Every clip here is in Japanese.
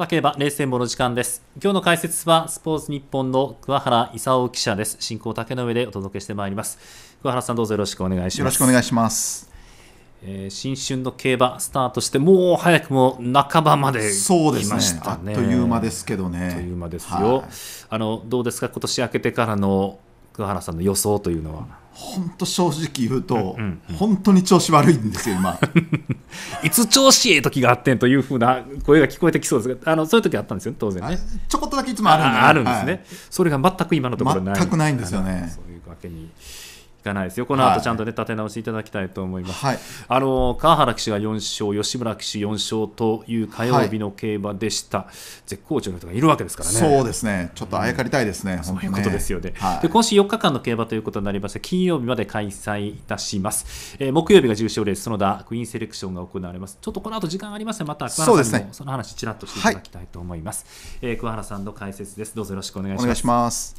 なければ冷戦スの時間です。今日の解説はスポーツ日本の桑原勲記者です。進行竹の上でお届けしてまいります。桑原さんどうぞよろしくお願いします。よろしくお願いします。えー、新春の競馬スタートしてもう早くも半ばまで来ましたね。ねという間ですけどね。という間ですよ。はい、あのどうですか今年明けてからの桑原さんの予想というのは。本当正直言うと、うんうん、本当に調子悪いんですよ、今。いつ調子ええ時があってんというふうな声が聞こえてきそうですが、あのそういう時あったんですよ、当然ね。ちょこっとだけいつもあるん、ね、あるんですね、はい、それが全く今のところない。全くないんですよね。そういうわけにいかないですよ、この後ちゃんと、ね立て直していただきたいと思います。はい、あの川原騎手が4勝、吉村騎手4勝という火曜日の競馬でした、はい、絶好調の人がいるわけですからね、そうですねちょっとあやかりたいですね、うん、そういうことですよね、はい、で今週4日間の競馬ということになりまして、金曜日まで開催いたします、えー、木曜日が重賞レース、園田クイーンセレクションが行われます、ちょっとこの後時間ありますまた桑原さんにもその話、ちらっとしていただきたいと思います。すね、えー、桑原さんの解説ですどうぞよろしくお願いします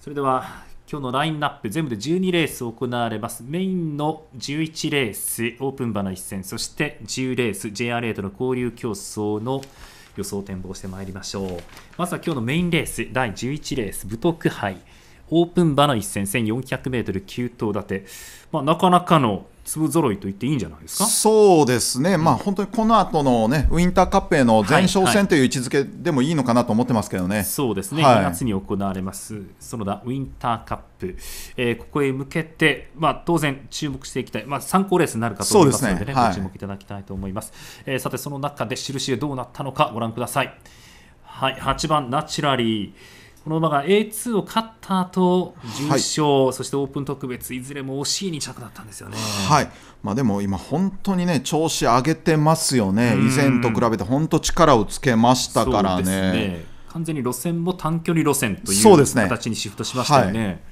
それでは今日のラインナップ全部で12レース行われますメインの11レースオープン場の一戦そして10レース JRA との交流競争の予想を展望してまいりましょうまずは今日のメインレース第11レース武徳杯オープン場の一戦 1400m 9騰立て、まあ、なかなかの粒ぞろいと言っていいんじゃないですかそうですね、まあ、本当にこの後のねウインターカップへの前哨戦という位置づけでもいいのかなと思ってますけどね、はいはい、そうですね、はい、2月に行われます園田ウインターカップ、えー、ここへ向けて、まあ、当然注目していきたい、まあ、参考レースになるかと思いますので、ねでね、ね、はい、ご注目いただきたいと思います、えー、さてその中で印でどうなったのかご覧くださいはい8番ナチュラリーこの馬が A2 を勝った後重賞、はい、そしてオープン特別いずれも惜しい2着だったんですよね。はいまあ、でも今、本当にね調子上げてますよね、以前と比べて本当力をつけましたからね、ね、完全に路線も短距離路線という形にシフトしましたよね。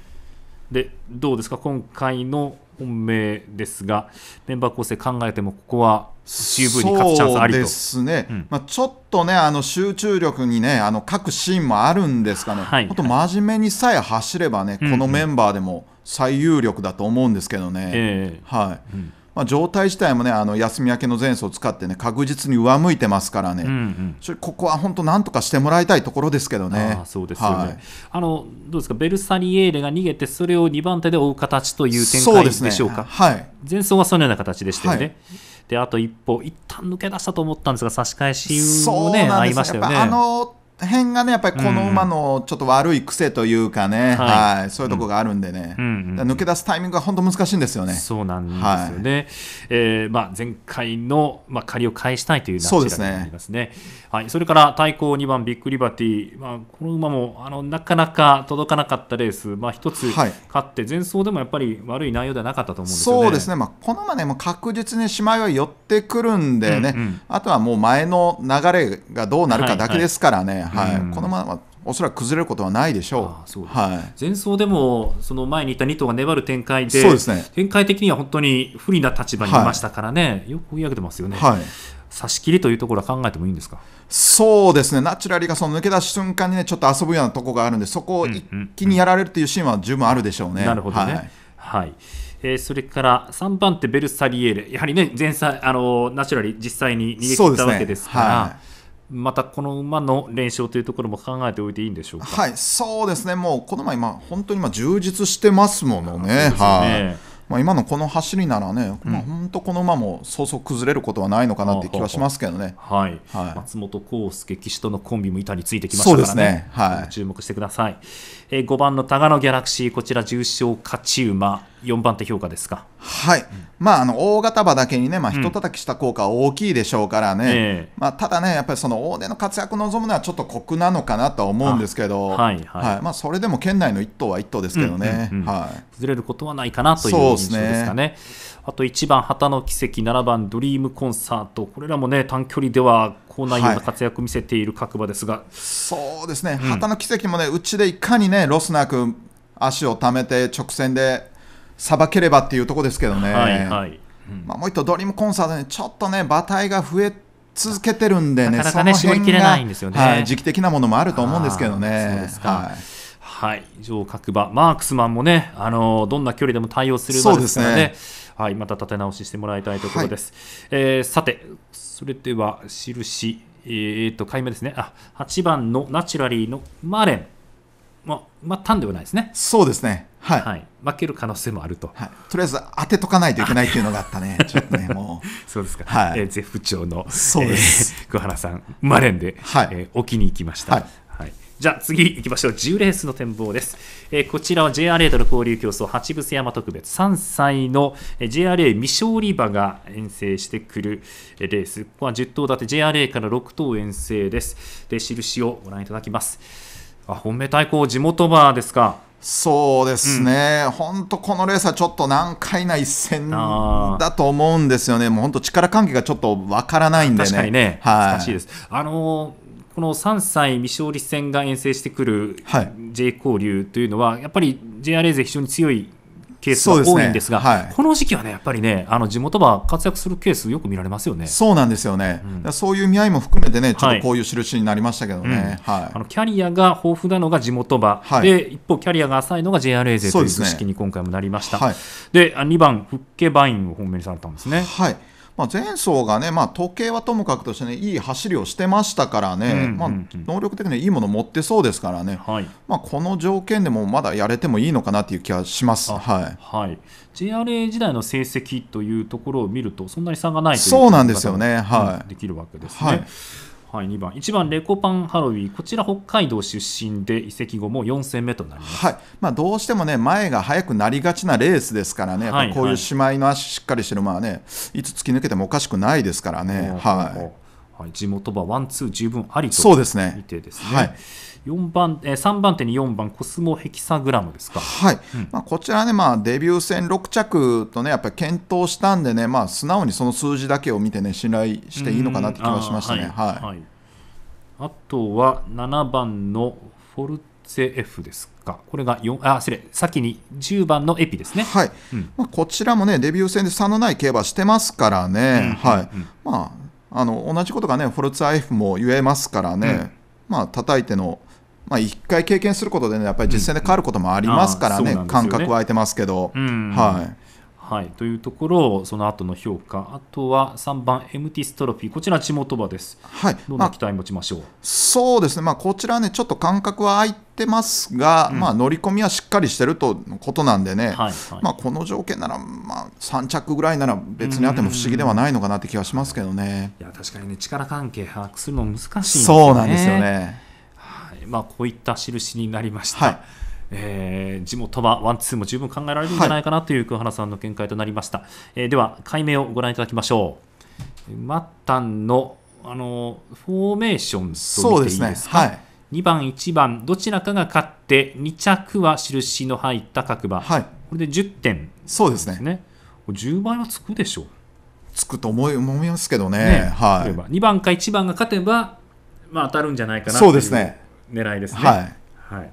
で、ねはい、どうですか、今回の本命ですが、メンバー構成考えても、ここは CV に勝つチャンスありとそうですね、うん、まあ、ちょっとね、あの集中力にね、あの各シーンもあるんですかね、はい、本当、真面目にさえ走ればね、はい、このメンバーでも最有力だと思うんですけどね。うんはい、うんまあ、状態自体もねあの休み明けの前走を使ってね確実に上向いてますからね、うんうん、ここは本当なんとかしてもらいたいところですけどね。あそうですよね、はい、あのどうですかベルサニエーレが逃げてそれを2番手で追う形という展開でしょうか。うね、はい、前走はそのような形でしたよね。はいであと一歩一旦抜け出したと思ったんですが差し返しをね合いましたよね。辺がね、やっぱりこの馬のちょっと悪い癖というかね、うん、はい、そういうとこがあるんでね、うん抜け出すタイミングが本当難しいんですよね。そうなんですよね。はい、えー、まあ前回のまあ借りを返したいという流れになりますね。すねはい、それから対抗2番ビッグリバティ、まあこの馬もあのなかなか届かなかったレース、まあ一つ勝って前走でもやっぱり悪い内容ではなかったと思うんですよね。そうですね。まあこの馬ねもう確実にしまいは寄ってくるんでね、うんうん、あとはもう前の流れがどうなるかだけですからね。はいはいはい、このままおそらく崩れることはないでしょう。うはい、前走でもその前にいた2頭が粘る展開でそうです、ね、展開的には本当に不利な立場にいましたからね、はい、よく追い上げてますよね。はい差し切りというところは考えてもいいんですかそうですね、ナチュラリーがその抜け出す瞬間に、ね、ちょっと遊ぶようなところがあるんで、そこを一気にやられるというシーンは十分あるでしょうね。なるほどね、はいはいえー、それから3番手、ベルサリエール、やはりね、前菜あのナチュラリー、実際に逃げ切ったわけですから。またこの馬の連勝というところも考えておいていいんでしょうか。はい、そうですね。もうこの前、今本当に今充実してますものね。ねはい。まあ、今のこの走りならね、うん、まあ、本当この馬もそうそう崩れることはないのかなって気はしますけどね。はい、はい、松本康介騎手とのコンビも板についてきましたからね。ねはい、注目してください。えー、5番のタガノギャラクシーこちら重賞勝ち馬。4番手評価ですか、はい、まあ、あの大型馬だけにね、まあ、ひとたたきした効果は大きいでしょうからね、うんえー、まあ、ただね、やっぱりその大根の活躍望むのはちょっと酷なのかなとは思うんですけど、はいはい、はい、まあ、それでも県内の1頭は1頭ですけどね、うんうんうん、はい、崩れることはないかなという印象ですかね。ねあと1番、旗の奇跡、7番、ドリームコンサート、これらもね、短距離では好内容な活躍を見せている各馬ですが、はい、そうですね、旗の奇跡もね、うちでいかにね、ロスなく足を貯めて、直線でさばければっていうところですけどね、はいはいうん、まあ、もう一度ドリームコンサートね、ちょっとね、馬体が増え続けてるんでね、なかなかね絞りきれないんですよね、はい、時期的なものもあると思うんですけどね。はいはい、上角馬、マークスマンもね、あのどんな距離でも対応する馬ですからね、ねはい、また立て直ししてもらいたいところです。はい、えー、さて、それでは印、えー、っと、買い目ですね、あ8番のナチュラリーのマーレン。まあ、まあ、単ではないですね。そうですね。はい。はい、負ける可能性もあると、はい、とりあえず当てとかないといけないっていうのがあったね。ちょっとね、もう。そうですか。はい。えー、ゼフ長の、そうです。えー、桑原さん、マレンで、はい、えー、置きに行きました。はい。はい、じゃあ次行きましょう10レースの展望です、えー、こちらは JRA との交流競争八伏山特別3歳の JRA 未勝利馬が遠征してくるレースここは10頭立て JRA から6頭遠征ですで印をご覧いただきますあ本命対抗、地元馬ですか。そうですね、本、う、当、ん、このレースはちょっと難解な一戦だと思うんですよね、もう本当、力関係がちょっとわからないんでね。確かにね、はい、難しいですあのこの3歳未勝利戦が遠征してくる J 交流というのは、はい、やっぱり JR 勢非常に強いケースが多いんですが、すねはい、この時期はね、やっぱりね、あの地元は活躍するケース、よく見られますよねそうなんですよね、うん、そういう見合いも含めてね、ちょっとこういう印になりましたけどね、あのキャリアが豊富なのが地元馬、はい、で一方、キャリアが浅いのが JRA 勢という組織に今回もなりました。で,、ねで2番、フッケバインを本命にされたんですね。はいまあ、前走がね、まあ、時計はともかくとしてね、いい走りをしてましたからね、うんうんうん、まあ、能力的にいいもの持ってそうですからね、はい、まあ、この条件でもまだやれてもいいのかなという気はします、はいはい、JRA 時代の成績というところを見ると、そんなに差がないというそうなんですよね、はい、できるわけですね。はいはい、2番1番レコパンハロウィン、こちら北海道出身で移籍後も4戦目となります、はいまあ、どうしてもね前が速くなりがちなレースですからね、こういう姉妹の足しっかりしてる馬はねいつ突き抜けてもおかしくないですからね。はいはい、地元馬ワンツー十分ありと見てですね。すねはい、4番えー、3番手に4番コスモヘキサグラムですか、はい、うん、まあ、こちらね、まあ、デビュー戦6着とねやっぱり検討したんでね、まあ、素直にその数字だけを見てね信頼していいのかなって気がしましたね。はい、はい、あとは7番のフォルツェ F ですか、これが4あ失礼先に10番のエピですね、はい、うん、まあ、こちらもねデビュー戦で差のない競馬してますからね、うんうんうん、はいまあ、あの同じことがねフォルツアイフも言えますからね、うん、まあ叩いての、まあ、1回経験することでねやっぱり実践で変わることもありますからねうんうんね、感覚は空いてますけど、はい。はい、というところをその後の評価あとは3番エムティストロフィーこちら地元場です、はい、どんな期待持ちましょう、まあ、そうですね、まあ、こちらねちょっと間隔は空いてますが、うん、まあ、乗り込みはしっかりしてるとのことなんでね、はいはい、まあ、この条件なら、まあ、3着ぐらいなら別にあっても不思議ではないのかなって気がしますけどねいや確かにね力関係把握するの難しい、ね、そうなんですよね、はいまあ、こういった印になりました。はいえー、地元はワンツーも十分考えられるんじゃないかなという桑原さんの見解となりました、はい、えー、では解明をご覧いただきましょう末端のあのフォーメーションと見ていいですか、ねはい、2番1番どちらかが勝って2着は印の入った各馬、はい、これで10点、そうですね10倍はつくでしょうつくと思い思いますけどねね、はい、2番か1番が勝てば、まあ、当たるんじゃないかなという狙いですね。すねはい、はい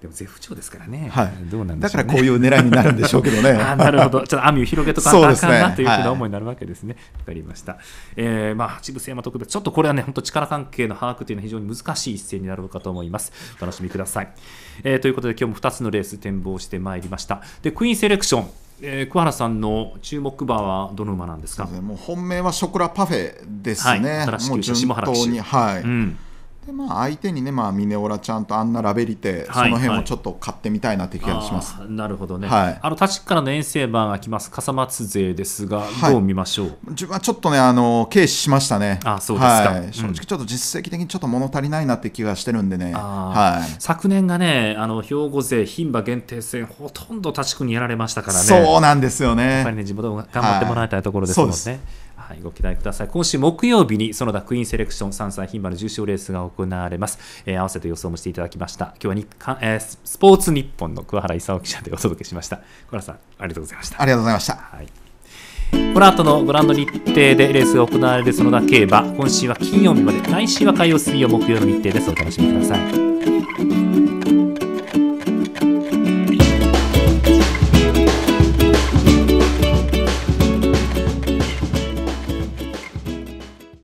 でも絶不調ですからね、はい、どうなん、ね、だからこういう狙いになるんでしょうけどね。あなるほど、ちょっと網を広げとかなあかんなというふうな思いになるわけですね。わ、ねはい、かりました。えー、まあ、秩父山特別、ちょっとこれはね、本当、力関係の把握というのは非常に難しい一戦になるのかと思います。お楽しみください。えー、ということで、今日も二つのレース、展望してまいりました。でクイーンセレクションえー、桑原さんの注目馬はどの馬なんですか。もう本命はショコラパフェですね。はい、新しく下原騎手。はい、うんでまあ相手にね、まあ、ミネオラちゃんとアンナ・ラベリテ、はい、その辺をちょっと買ってみたいなって気がします、はい、なるほどね、はい、あの確からの遠征馬が来ます、笠松勢ですが、どう見ましょう自分はちょっとね、あの軽視しましたね、あそうですか、うん、正直、ちょっと実績的にちょっと物足りないなって気がしてるんでね、はい、昨年がね、あの兵庫勢、牝馬限定戦、ほとんど立ちくにやられましたからね、そうなんですよね、やっぱりね、地元頑張ってもらいたいところですもんね。はい、ご期待ください。今週木曜日に園田クイーンセレクション3歳牝馬の重賞レースが行われます。えー、合わせて予想もしていただきました。今日は日刊、えー、スポーツ日本の桑原勲記者でお届けしました。小原さん、ありがとうございました。ありがとうございました。はいこの後のご覧の日程でレースが行われる園田競馬今週は金曜日まで来週は火曜水曜木曜の日程ですお楽しみください